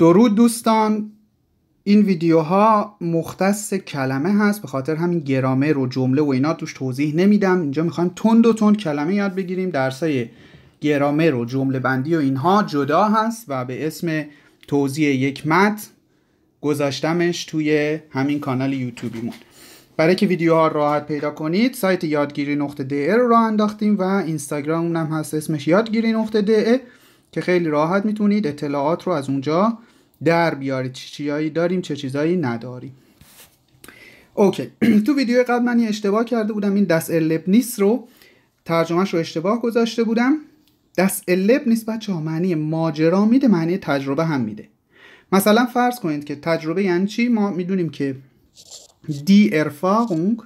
درود دوستان این ویدیوها مختص کلمه هست به خاطر همین گرامر رو جمله و اینا توش توضیح نمیدم اینجا میخوایم تند و تند کلمه یاد بگیریم درسای گرامر رو جمله بندی و اینها جدا هست و به اسم توضیح یک متن گذاشتمش توی همین کانال یوتیوبیمون برای که ویدیوها راحت پیدا کنید سایت یادگیری نقطه ده رو راه انداختیم و اینستاگرام هم هست اسمش یادگیری نقطه ده که خیلی راحت میتونید اطلاعات رو از اونجا در بیاری چه چیزایی داریم چه چیزایی نداریم اوکی تو ویدیو قبل من یه اشتباه کرده بودم این دست اللب نیست رو ترجمهش رو اشتباه گذاشته بودم دست اللب نیست بچه ها معنی ماجرا میده معنی تجربه هم میده مثلا فرض کنید که تجربه یعنی چی ما میدونیم که دی ارفاقونگ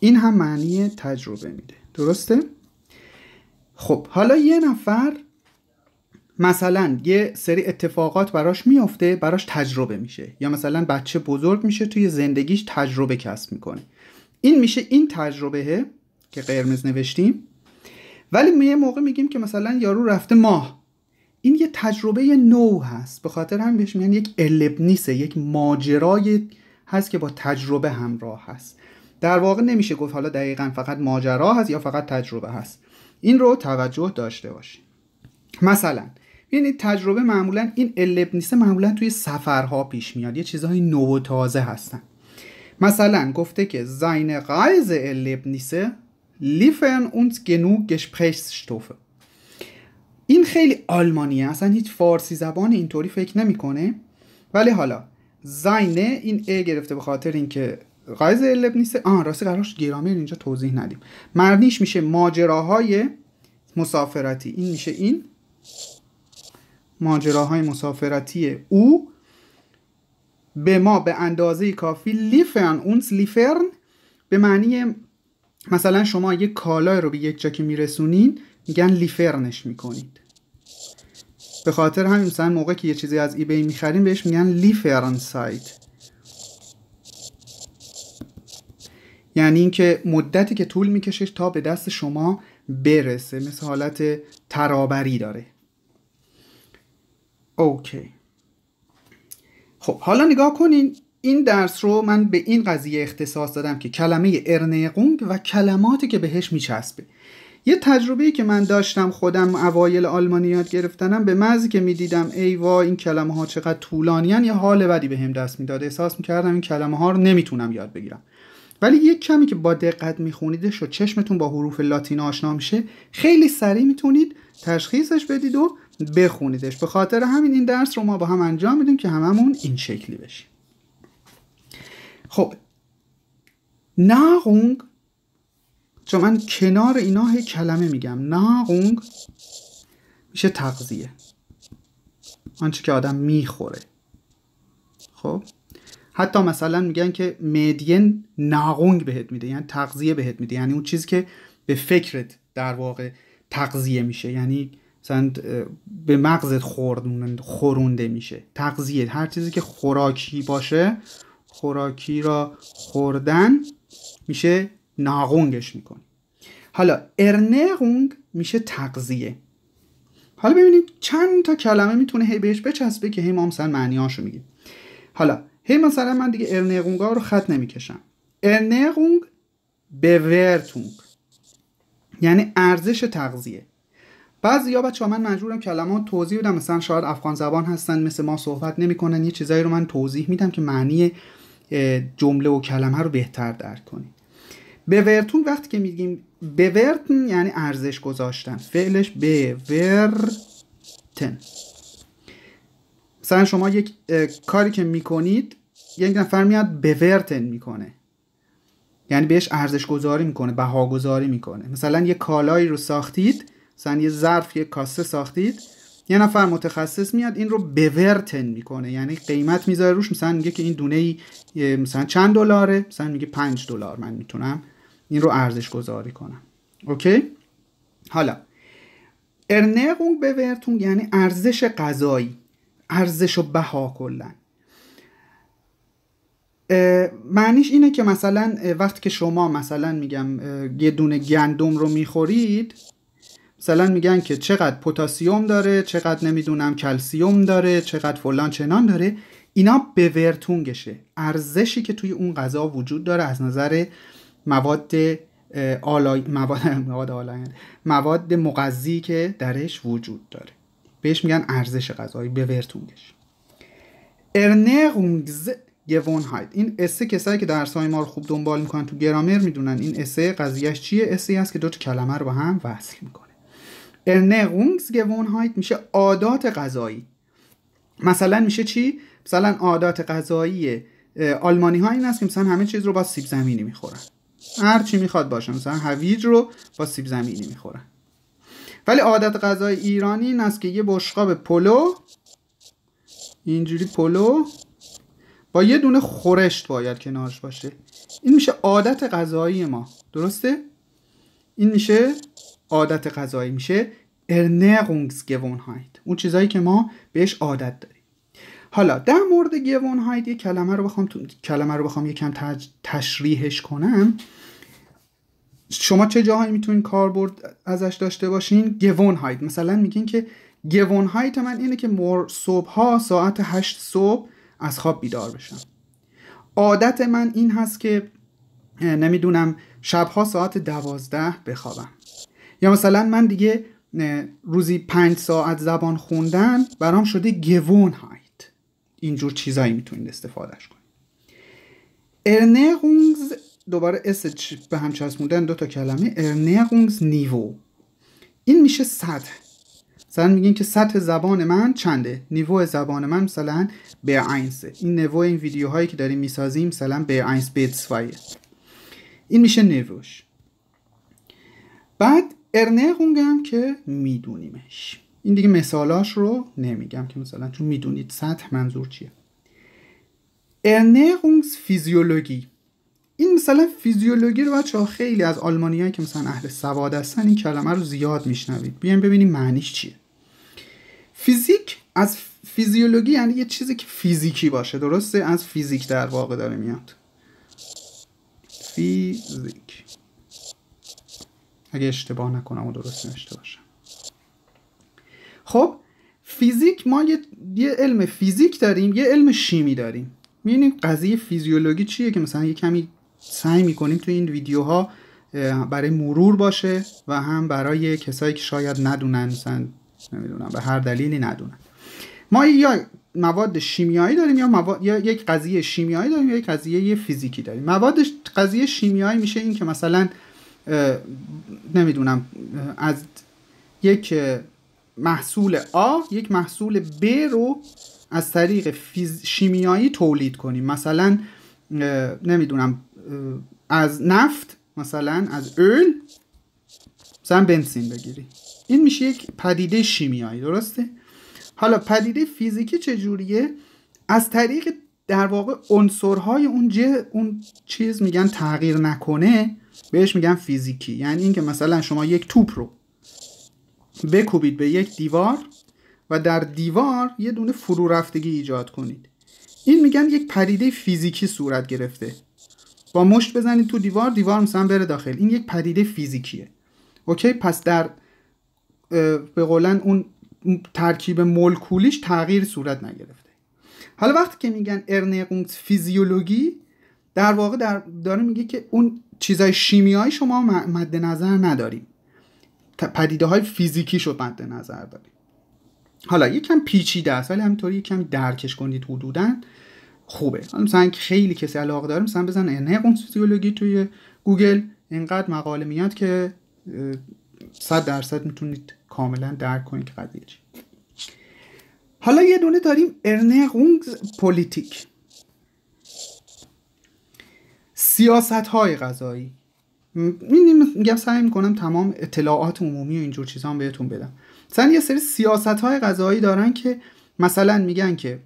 این هم معنی تجربه میده درسته خب حالا یه نفر مثلا یه سری اتفاقات براش میافته براش تجربه میشه یا مثلا بچه بزرگ میشه توی زندگیش تجربه کسب میکنه این میشه این تجربهه که قرمز نوشتیم ولی یه موقع میگیم که مثلا یارو رفته ماه این یه تجربه نو هست به خاطر هم بهش میگن یک البنیسه یک ماجرای هست که با تجربه همراه هست در واقع نمیشه گفت حالا دقیقا فقط ماجرا هست یا فقط تجربه هست این رو توجه داشته باشید مثلا یعنی تجربه معمولا این البنیسه معمولا توی سفرها پیش میاد یه چیزهای نو و تازه هستن مثلا گفته که زین قایز البنیسه لیفرن اونت گنو شتوفه این خیلی آلمانیه اصلا هیچ فارسی زبان اینطوری فکر نمیکنه ولی حالا زینه این ا گرفته به خاطر اینکه قایز الب نیست آن راستی قرارش گرامر اینجا توضیح ندیم مرنیش میشه ماجراهای مسافرتی این میشه این ماجراهای مسافرتی او به ما به اندازه کافی لیفرن اونس لیفرن به معنی مثلا شما یه کالای رو به یک جا که میرسونین میگن لیفرنش میکنید به خاطر همین مثلا موقع که یه چیزی از ایبی میخریم بهش میگن لیفرن سایت یعنی اینکه مدتی که طول میکشه تا به دست شما برسه مثل حالت ترابری داره اوکی خب حالا نگاه کنین این درس رو من به این قضیه اختصاص دادم که کلمه ارنقونگ و کلماتی که بهش میچسبه یه تجربه که من داشتم خودم اوایل آلمانی یاد گرفتنم به مزی که میدیدم ای وا این کلمه ها چقدر طولانیان یه حال بدی به هم دست میداد احساس میکردم این کلمه ها رو نمیتونم یاد بگیرم ولی یک کمی که با دقت میخونیدش و چشمتون با حروف لاتین آشنا میشه خیلی سریع میتونید تشخیصش بدید و بخونیدش به خاطر همین این درس رو ما با هم انجام میدیم که هممون این شکلی بشیم خب ناغونگ چون من کنار اینا هی کلمه میگم ناغونگ میشه تغذیه آنچه که آدم میخوره خب حتی مثلا میگن که میدین ناغونگ بهت میده یعنی تغذیه بهت میده یعنی اون چیزی که به فکرت در واقع تغذیه میشه یعنی مثلا به مغزت خورونده میشه تغذیه هر چیزی که خوراکی باشه خوراکی را خوردن میشه ناغونگش میکنی. حالا ارنغونگ میشه تغذیه حالا ببینید چند تا کلمه میتونه هی بهش بچسبه که هی ما مثلا معنیاشو میگیم حالا هی مثلا من دیگه ارنغونگا رو خط نمیکشم ارنغونگ بورتونگ یعنی ارزش تغذیه بعضی یا بچه ها من مجبورم کلمات توضیح بدم مثلا شاید افغان زبان هستن مثل ما صحبت نمیکنن یه چیزایی رو من توضیح میدم که معنی جمله و کلمه رو بهتر درک کنید بورتون وقتی که میگیم بورتن یعنی ارزش گذاشتن فعلش بورتن مثلا شما یک کاری که میکنید یک نفر میاد بورتن میکنه یعنی بهش ارزش گذاری میکنه بها گذاری میکنه مثلا یه کالایی رو ساختید مثلا یه ظرف یه کاسه ساختید یه نفر متخصص میاد این رو بورتن میکنه یعنی قیمت میذاره روش مثلا میگه که این دونه ای مثلا چند دلاره مثلا میگه 5 دلار من میتونم این رو ارزش گذاری کنم اوکی حالا ارنقون بورتون یعنی ارزش غذایی ارزش و بها کلا معنیش اینه که مثلا وقتی که شما مثلا میگم یه دونه گندم رو میخورید مثلا میگن که چقدر پتاسیم داره چقدر نمیدونم کلسیوم داره چقدر فلان چنان داره اینا به ورتونگشه ارزشی که توی اون غذا وجود داره از نظر مواد آلای مواد مواد آلای مواد مغذی که درش وجود داره بهش میگن ارزش غذایی به ورتونگش گشه گوونهایت این اسه کسایی که درس های ما رو خوب دنبال میکنن تو گرامر میدونن این اسه قضیهش چیه اسه ای است که دو تا کلمه رو با هم وصل میکنه گوونهایت میشه عادات غذایی مثلا میشه چی مثلا عادات غذایی آلمانی ها این است که مثلا همه چیز رو با سیب زمینی میخورن هر چی میخواد باشه مثلا هویج رو با سیب زمینی میخورن ولی عادت غذای ایرانی این است که یه بشقاب پلو اینجوری پلو با یه دونه خورشت باید کنارش باشه این میشه عادت غذایی ما درسته این میشه عادت غذایی میشه ارنرونگسگونهایت اون چیزایی که ما بهش عادت داریم حالا در مورد گونهایت یه کلمه رو بخوام کلمه رو بخوام یکم تج... تشریحش کنم شما چه جاهایی میتونین کاربرد ازش داشته باشین گوونهاید مثلا میگین که گونهایت من اینه که مر صبح ها ساعت هشت صبح از خواب بیدار بشم عادت من این هست که نمیدونم شبها ساعت دوازده بخوابم یا مثلا من دیگه روزی پنج ساعت زبان خوندن برام شده گوون هایت اینجور چیزایی میتونید استفادهش کنید ارنگونگز دوباره اس به هم چسبوندن دو تا کلمه ارنگونگز نیو این میشه سطح مثلا میگین که سطح زبان من چنده نیو زبان من مثلا به اینسه این نیو این ویدیوهایی که داریم میسازیم مثلا به اینس بیتسوایه این میشه نیوش بعد ارنق هم که میدونیمش این دیگه مثالاش رو نمیگم که مثلا چون میدونید سطح منظور چیه ارنقونگز فیزیولوگی این مثلا فیزیولوژی رو بچه ها خیلی از آلمانیایی که مثلا اهل سواد هستن این کلمه رو زیاد میشنوید بیایم ببینیم معنیش چیه فیزیک از فیزیولوژی یعنی یه چیزی که فیزیکی باشه درسته از فیزیک در واقع داره میاد فیزیک اگه اشتباه نکنم و درست نشته باشم خب فیزیک ما یه،, علم فیزیک داریم یه علم شیمی داریم میبینیم قضیه فیزیولوژی چیه که مثلا یه کمی سعی میکنیم تو این ویدیوها برای مرور باشه و هم برای کسایی که شاید ندونن مثلا نمیدونم به هر دلیلی ندونن ما یا مواد شیمیایی داریم یا, مواد... یا یک قضیه شیمیایی داریم یا یک قضیه فیزیکی داریم مواد قضیه شیمیایی میشه این که مثلا نمیدونم از یک محصول آ یک محصول ب رو از طریق فیز... شیمیایی تولید کنیم مثلا نمیدونم از نفت مثلا از اول مثلا بنزین بگیری این میشه یک پدیده شیمیایی درسته حالا پدیده فیزیکی چجوریه از طریق در واقع عنصرهای اون اون چیز میگن تغییر نکنه بهش میگن فیزیکی یعنی اینکه مثلا شما یک توپ رو بکوبید به یک دیوار و در دیوار یه دونه فرو رفتگی ایجاد کنید این میگن یک پدیده فیزیکی صورت گرفته با مشت بزنید تو دیوار دیوار مثلا بره داخل این یک پدیده فیزیکیه اوکی پس در به قولن اون ترکیب مولکولیش تغییر صورت نگرفته حالا وقتی که میگن ارنقونت فیزیولوژی در واقع در داره میگه که اون چیزای شیمیایی شما مد نظر نداریم پدیده های فیزیکی شو مد نظر داریم حالا یکم پیچیده است ولی همینطوری یکم درکش کنید حدودا خوبه مثلا خیلی کسی علاقه داره مثلا بزن نقون فیزیولوژی توی گوگل اینقدر مقاله میاد که صد درصد میتونید کاملا درک کنید که قضیه چی حالا یه دونه داریم ارنه پولیتیک سیاست های غذایی میگم سعی میکنم تمام اطلاعات عمومی و اینجور چیزا هم بهتون بدم مثلا یه سری سیاست های غذایی دارن که مثلا میگن که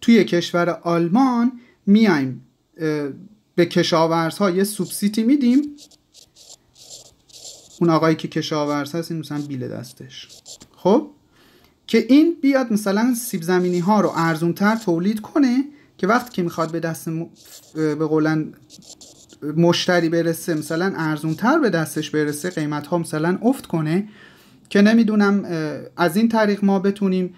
توی کشور آلمان میایم به کشاورزها یه سوبسیتی میدیم اون آقایی که کشاورز هست این مثلا بیل دستش خب که این بیاد مثلا سیب زمینی ها رو ارزون تر تولید کنه که وقتی که میخواد به دست به قولن مشتری برسه مثلا ارزون تر به دستش برسه قیمت ها مثلا افت کنه که نمیدونم از این طریق ما بتونیم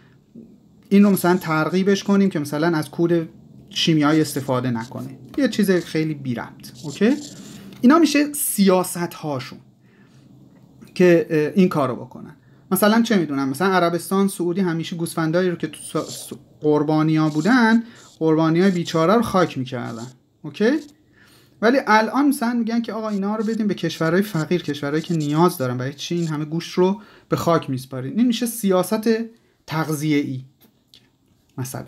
این رو مثلا ترغیبش کنیم که مثلا از کود شیمیایی استفاده نکنه یه چیز خیلی بی ربط اینا میشه سیاست هاشون که این کارو بکنن مثلا چه میدونم مثلا عربستان سعودی همیشه گوسفندایی رو که تو قربانیا بودن قربانیای بیچاره رو خاک میکردن اوکی ولی الان مثلا میگن که آقا اینا رو بدیم به کشورهای فقیر کشورهایی که نیاز دارن برای چی این همه گوشت رو به خاک میسپارین این میشه سیاست تغذیه ای مثلا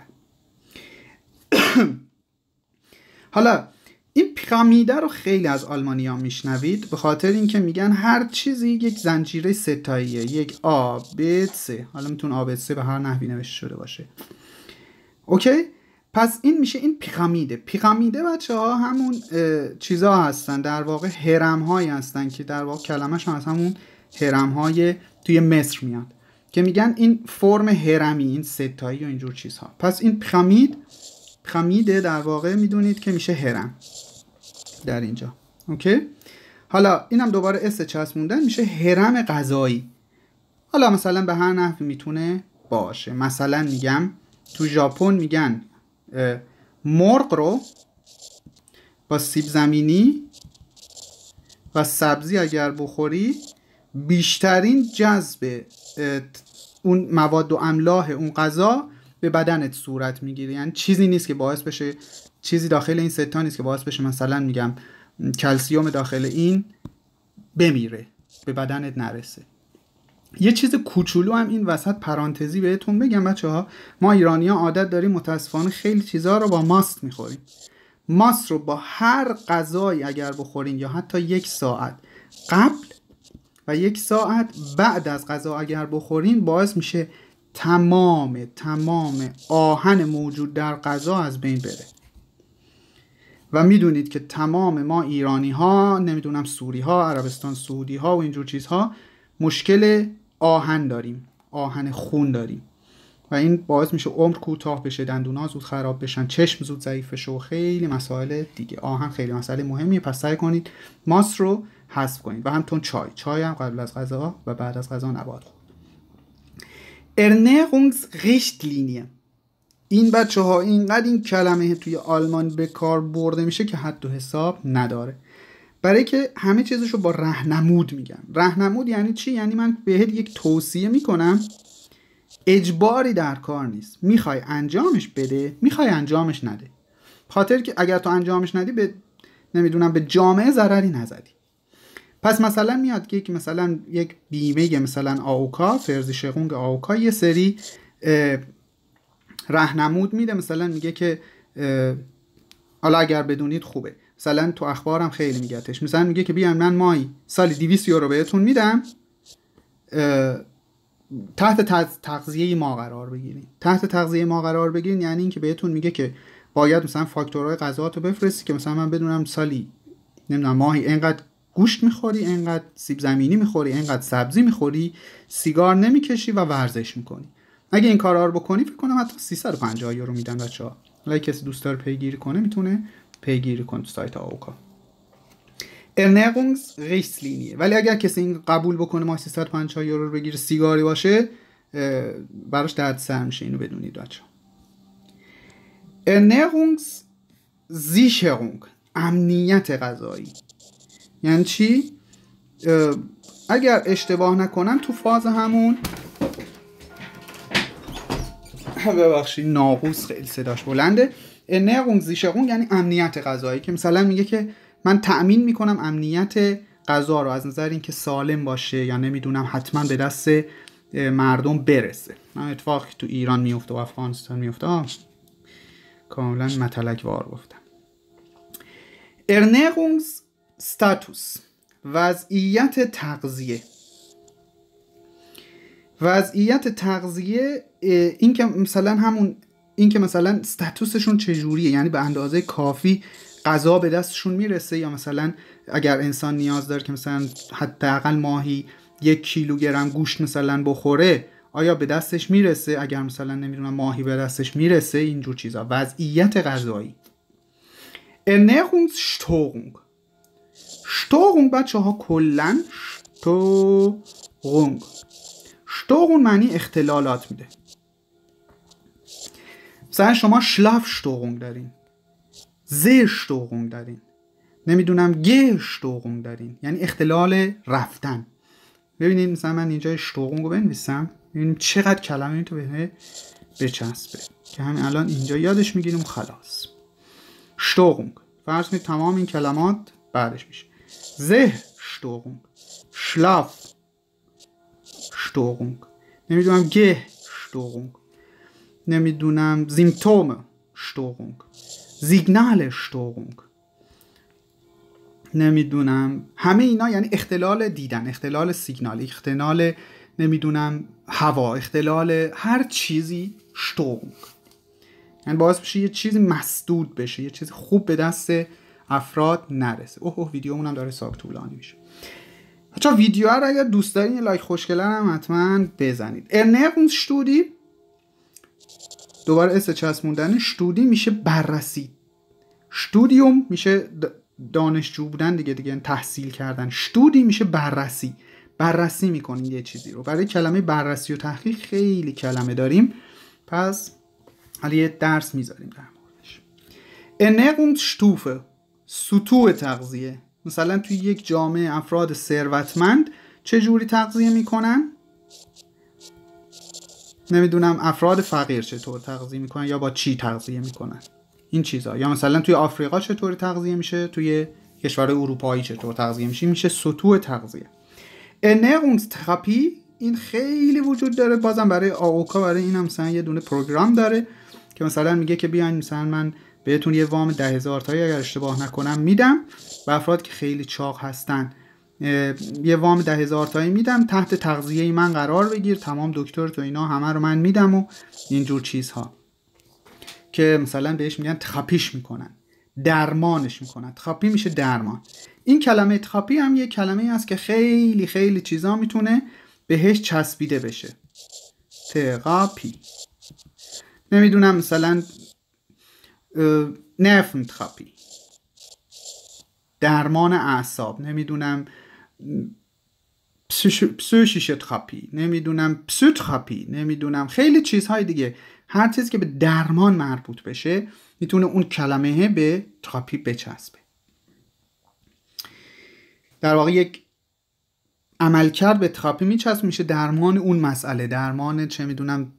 حالا این پیرامیده رو خیلی از ها میشنوید به خاطر اینکه میگن هر چیزی یک زنجیره ستاییه یک آ ب س حالا میتون آ ب به هر نحوی نوشته شده باشه اوکی پس این میشه این پیرامیده پیرامیده بچه ها همون چیزا هستن در واقع هرم هایی هستن که در واقع کلمه از همون هرم های توی مصر میاد که میگن این فرم هرمی این ستایی و اینجور چیزها پس این پیرامید خمیده در واقع میدونید که میشه هرم در اینجا اوکی حالا این دوباره اس موندن میشه هرم غذایی حالا مثلا به هر نحوی میتونه باشه مثلا میگم تو ژاپن میگن مرغ رو با سیب زمینی و سبزی اگر بخوری بیشترین جذب اون مواد و املاح اون غذا به بدنت صورت میگیره یعنی چیزی نیست که باعث بشه چیزی داخل این ستا نیست که باعث بشه مثلا میگم کلسیوم داخل این بمیره به بدنت نرسه یه چیز کوچولو هم این وسط پرانتزی بهتون بگم بچه ها ما ایرانی ها عادت داریم متاسفانه خیلی چیزها رو با ماست میخوریم ماست رو با هر غذایی اگر بخورین یا حتی یک ساعت قبل و یک ساعت بعد از غذا اگر بخورین باعث میشه تمام تمام آهن موجود در غذا از بین بره و میدونید که تمام ما ایرانی ها نمیدونم سوری ها عربستان سعودی ها و اینجور چیزها مشکل آهن داریم آهن خون داریم و این باعث میشه عمر کوتاه بشه دندونا زود خراب بشن چشم زود ضعیف بشه و خیلی مسائل دیگه آهن خیلی مسئله مهمیه پس سعی کنید ماس رو حذف کنید و همتون چای چای هم قبل از غذا و بعد از غذا نباید خورد Ernährungsrichtlinie. این بچه ها اینقدر این کلمه توی آلمان به کار برده میشه که حد و حساب نداره برای که همه چیزشو با رهنمود میگن رهنمود یعنی چی یعنی من بهت یک توصیه میکنم اجباری در کار نیست میخوای انجامش بده میخوای انجامش نده خاطر که اگر تو انجامش ندی به نمیدونم به جامعه ضرری نزدی پس مثلا میاد که یک مثلا یک بیمه مثلا آوکا فرزی شقونگ آوکا یه سری رهنمود میده مثلا میگه که حالا اگر بدونید خوبه مثلا تو اخبارم خیلی میگتش مثلا میگه که بیان من ماهی سالی 200 یورو بهتون میدم تحت تغذیه ما قرار بگیرین تحت تغذیه ما قرار بگیرین یعنی اینکه بهتون میگه که باید مثلا فاکتورهای غذا بفرستی که مثلا من بدونم سالی نمیدونم ماهی اینقدر گوشت میخوری انقدر سیب زمینی میخوری انقدر سبزی میخوری سیگار نمیکشی و ورزش میکنی اگه این کارا رو بکنی فکر کنم حتی 350 یورو میدن بچه‌ها اگه کسی دوست داره پیگیری کنه میتونه پیگیری کنه تو سایت آوکا ارنگونگز ریسلینیه ولی اگر کسی این قبول بکنه ما 350 یورو رو بگیره سیگاری باشه براش درد سر میشه اینو بدونید بچه ارنگونگز امنیت غذایی یعنی چی اگر اشتباه نکنم تو فاز همون ببخشی ناقوس خیلی صداش بلنده نقون زیشقون یعنی امنیت غذایی که مثلا میگه که من تأمین میکنم امنیت غذا رو از نظر اینکه سالم باشه یا نمیدونم حتما به دست مردم برسه من اتفاقی تو ایران میفته و افغانستان میفته کاملا متلک وار گفتم ارنگونز ستاتوس وضعیت تغذیه وضعیت تغذیه این که مثلا همون این که مثلا ستاتوسشون چجوریه یعنی به اندازه کافی غذا به دستشون میرسه یا مثلا اگر انسان نیاز داره که مثلا حداقل ماهی یک کیلوگرم گوشت مثلا بخوره آیا به دستش میرسه اگر مثلا نمیدونم ماهی به دستش میرسه اینجور چیزا وضعیت غذایی شتونگ شتوغونگ بچه ها کلن شتوغونگ شتوغون معنی اختلالات میده مثلا شما شلاف شتورونگ دارین زه شتورونگ دارین نمیدونم گه شتورونگ دارین یعنی اختلال رفتن ببینید مثلا من اینجا شتورونگ رو بنویسم ببینیم چقدر کلمه تو به بچسبه که همین الان اینجا یادش میگیریم خلاص شتورونگ فرض می تمام این کلمات بعدش میشه ذهنstörung Schlaf Störung نمیدونم گه Störung نمیدونم سیمتوم Störung سیگنال Störung نمیدونم همه اینا یعنی اختلال دیدن اختلال سیگنال اختلال نمیدونم هوا اختلال هر چیزی شتونگ یعنی باعث بشه یه چیزی مسدود بشه یه چیزی خوب به دست افراد نرسه اوه اوه ویدیو اونم داره ساب طولانی میشه بچا ویدیو رو اگر دوست دارین یه لایک خوشگلن هم حتما بزنید ارنرن شتودی دوباره اس موندن شتودی میشه بررسی شتودیوم میشه دانشجو بودن دیگه دیگه یعنی تحصیل کردن شتودی میشه بررسی بررسی میکنین یه چیزی رو برای کلمه بررسی و تحقیق خیلی کلمه داریم پس حالا یه درس میذاریم در موردش شتوفه سطوح تغذیه مثلا توی یک جامعه افراد ثروتمند چه جوری تغذیه میکنن نمیدونم افراد فقیر چطور تغذیه میکنن یا با چی تغذیه میکنن این چیزا یا مثلا توی آفریقا چطوری تغذیه میشه توی کشور اروپایی چطور تغذیه میشه میشه سطوح تغذیه انرونس تراپی این خیلی وجود داره بازم برای آوکا برای این هم مثلا یه دونه پروگرام داره که مثلا میگه که بیاین مثلا من بهتون یه وام ده هزار تایی اگر اشتباه نکنم میدم و افراد که خیلی چاق هستن یه وام ده هزار تایی میدم تحت تغذیه من قرار بگیر تمام دکتر تو اینا همه رو من میدم و اینجور چیزها که مثلا بهش میگن تخپیش میکنن درمانش میکنن تخپی میشه درمان این کلمه تخپی هم یه کلمه است که خیلی خیلی چیزا میتونه بهش چسبیده بشه تقاپی نمیدونم مثلا تراپی درمان اعصاب نمیدونم پسوشیش تراپی نمیدونم پسوتراپی نمیدونم خیلی چیزهای دیگه هر چیزی که به درمان مربوط بشه میتونه اون کلمه به تراپی بچسبه در واقع یک عملکرد به تراپی میچسب میشه درمان اون مسئله درمان چه میدونم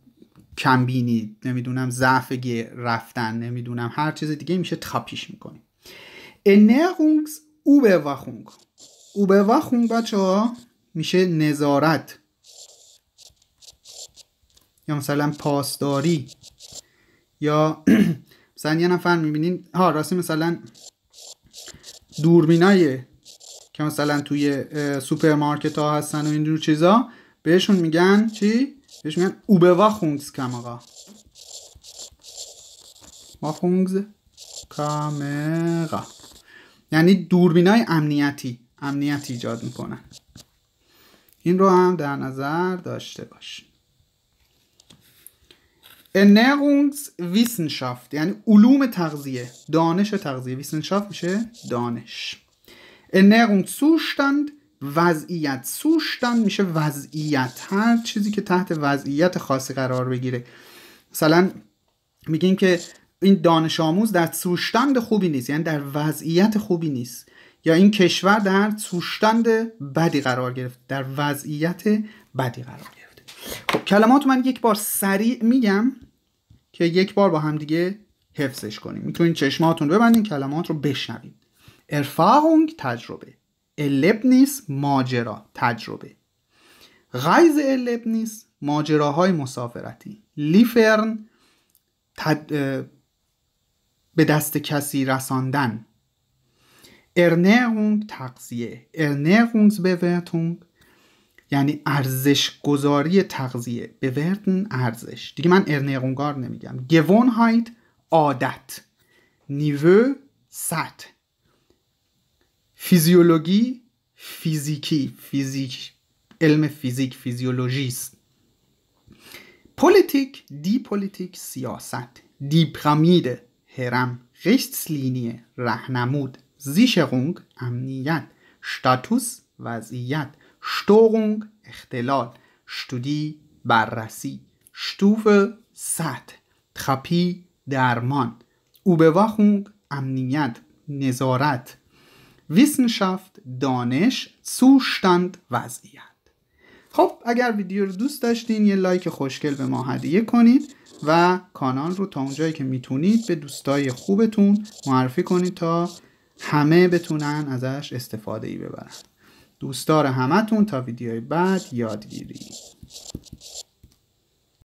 کمبینی نمیدونم ضعف رفتن نمیدونم هر چیز دیگه میشه تاپیش میکنیم انرونگز او به وخونگ او به وخونگ بچه ها میشه نظارت یا مثلا پاسداری یا مثلا یه نفر میبینین ها راستی مثلا دوربینای که مثلا توی سوپرمارکت ها هستن و اینجور چیزا بهشون میگن چی؟ بهش میگن اوبواخونگز کامرا واخونگز کامرا یعنی دوربینای امنیتی امنیتی ایجاد میکنن این رو هم در نظر داشته باشیم انرونگز ویسنشافت یعنی علوم تغذیه دانش تغذیه ویسنشافت میشه دانش Ernährungszustand وضعیت سوشتن میشه وضعیت هر چیزی که تحت وضعیت خاصی قرار بگیره مثلا میگیم که این دانش آموز در سوشتند خوبی نیست یعنی در وضعیت خوبی نیست یا این کشور در سوشتند بدی قرار گرفت در وضعیت بدی قرار گرفته خب کلمات من یک بار سریع میگم که یک بار با هم دیگه حفظش کنیم میتونین چشماتون رو ببندین کلمات رو بشنوید ارفاهونگ تجربه الب ماجرا تجربه غیز اللب ماجراهای مسافرتی لیفرن تد... به دست کسی رساندن ارنهونگ تقضیه به بورتونگ یعنی ارزش گذاری تغذیه بورتن ارزش دیگه من ارنهونگار نمیگم گوون عادت نیوه سطح فیزیولوژی فیزیکی فیزیک علم فیزیک فیزیولوژیست پولیتیک دی پولیتیک سیاست دی پرامید هرم لینیه، رهنمود زیشغونگ امنیت شتاتوس وضعیت شتورونگ اختلال شتودی بررسی شتوف سطح تراپی درمان اوبواخونگ امنیت نظارت Wissenschaft دانش zustand وضعیت خب اگر ویدیو رو دوست داشتین یه لایک خوشگل به ما هدیه کنید و کانال رو تا اونجایی که میتونید به دوستای خوبتون معرفی کنید تا همه بتونن ازش استفاده ای ببرن دوستار همتون تا ویدیوی بعد یادگیری